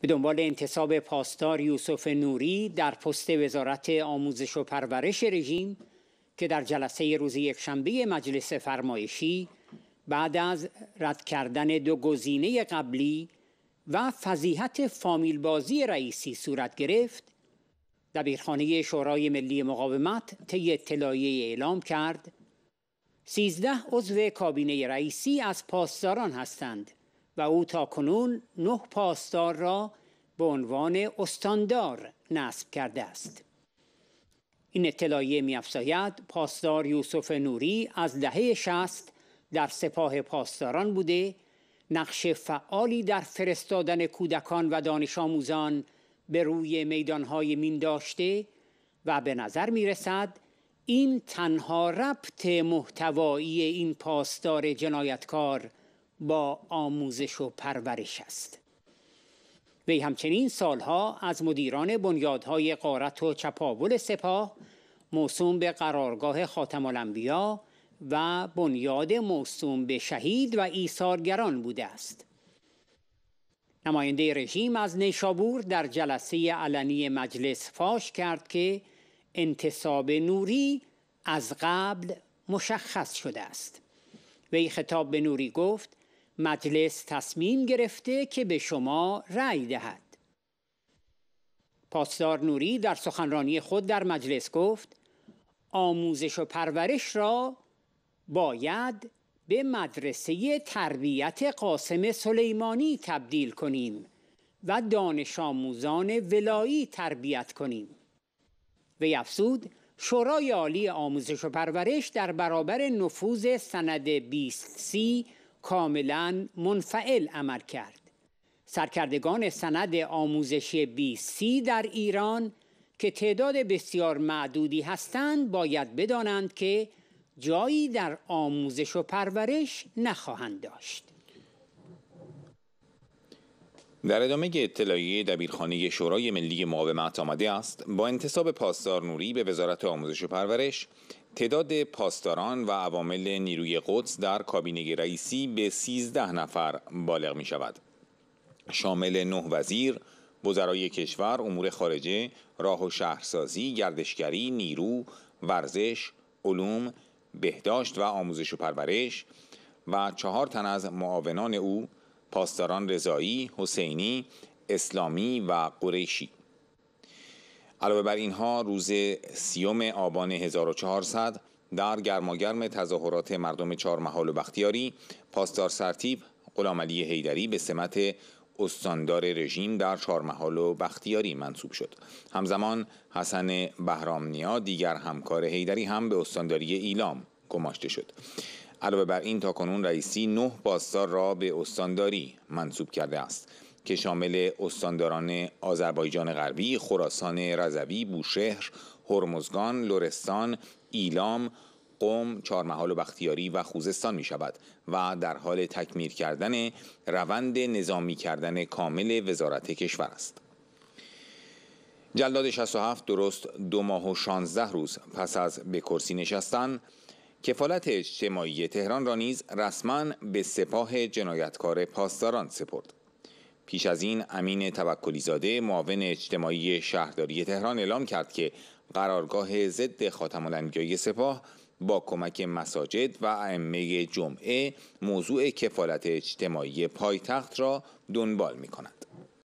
به دنبال انتصاب پاسدار یوسف نوری در پست وزارت آموزش و پرورش رژیم که در جلسه روز یکشنبه مجلس فرمایشی بعد از رد کردن دو گزینه قبلی و فضیحت فامیل بازی رئیسی صورت گرفت دبیرخانه شورای ملی مقاومت طی اطلاعیه اعلام کرد 13 عضو کابینه رئیسی از پاسداران هستند و او تا کنون نه پاسدار را به عنوان استاندار نسب کرده است این اطلاعیه میافزاید پاسدار یوسف نوری از دهه شست در سپاه پاسداران بوده نقش فعالی در فرستادن کودکان و دانش آموزان به روی میدانهای مین داشته و به نظر می رسد این تنها ربط محتوایی این پاسدار جنایتکار با آموزش و پرورش است وی همچنین سالها از مدیران بنیادهای قارت و چپاول سپاه موسوم به قرارگاه خاتم الانبیا و بنیاد موسوم به شهید و ایثارگران بوده است نماینده رژیم از نیشابور در جلسه علنی مجلس فاش کرد که انتصاب نوری از قبل مشخص شده است وی خطاب به نوری گفت مجلس تصمیم گرفته که به شما رأی دهد پاسدار نوری در سخنرانی خود در مجلس گفت آموزش و پرورش را باید به مدرسه تربیت قاسم سلیمانی تبدیل کنیم و دانش آموزان ولایی تربیت کنیم وی افزود شورای عالی آموزش و پرورش در برابر نفوذ سند 20 سی کاملا منفعل عمل کرد سرکردگان سند آموزشی بی در ایران که تعداد بسیار معدودی هستند باید بدانند که جایی در آموزش و پرورش نخواهند داشت در ادامه اطلاعی دبیرخانه شورای ملی مقاومت آمده است با انتصاب پاسدار نوری به وزارت آموزش و پرورش تعداد پاسداران و عوامل نیروی قدس در کابینه رئیسی به 13 نفر بالغ می شود. شامل نه وزیر، وزرای کشور، امور خارجه، راه و شهرسازی، گردشگری، نیرو، ورزش، علوم، بهداشت و آموزش و پرورش و چهار تن از معاونان او پاسداران رضایی، حسینی، اسلامی و قریشی علاوه بر اینها روز سیوم آبان 1400 در گرماگرم تظاهرات مردم چهارمحال و بختیاری پاسدار سرتیب علی حیدری به سمت استاندار رژیم در چهارمحال و بختیاری منصوب شد همزمان حسن بهرامنیا دیگر همکار حیدری هم به استانداری ایلام گماشته شد علاوه بر این تا کنون رئیسی نه پاسدار را به استانداری منصوب کرده است که شامل استانداران آذربایجان غربی، خراسان رضوی، بوشهر، هرمزگان، لرستان، ایلام، قوم، چهارمحال و بختیاری و خوزستان می شود و در حال تکمیل کردن روند نظامی کردن کامل وزارت کشور است. جلداد 67 درست دو ماه و 16 روز پس از به کرسی نشستن کفالت اجتماعی تهران را نیز رسما به سپاه جنایتکار پاسداران سپرد. پیش از این امین توکلی زاده معاون اجتماعی شهرداری تهران اعلام کرد که قرارگاه ضد خاتم الانبیای سپاه با کمک مساجد و ائمه جمعه موضوع کفالت اجتماعی پایتخت را دنبال می کند.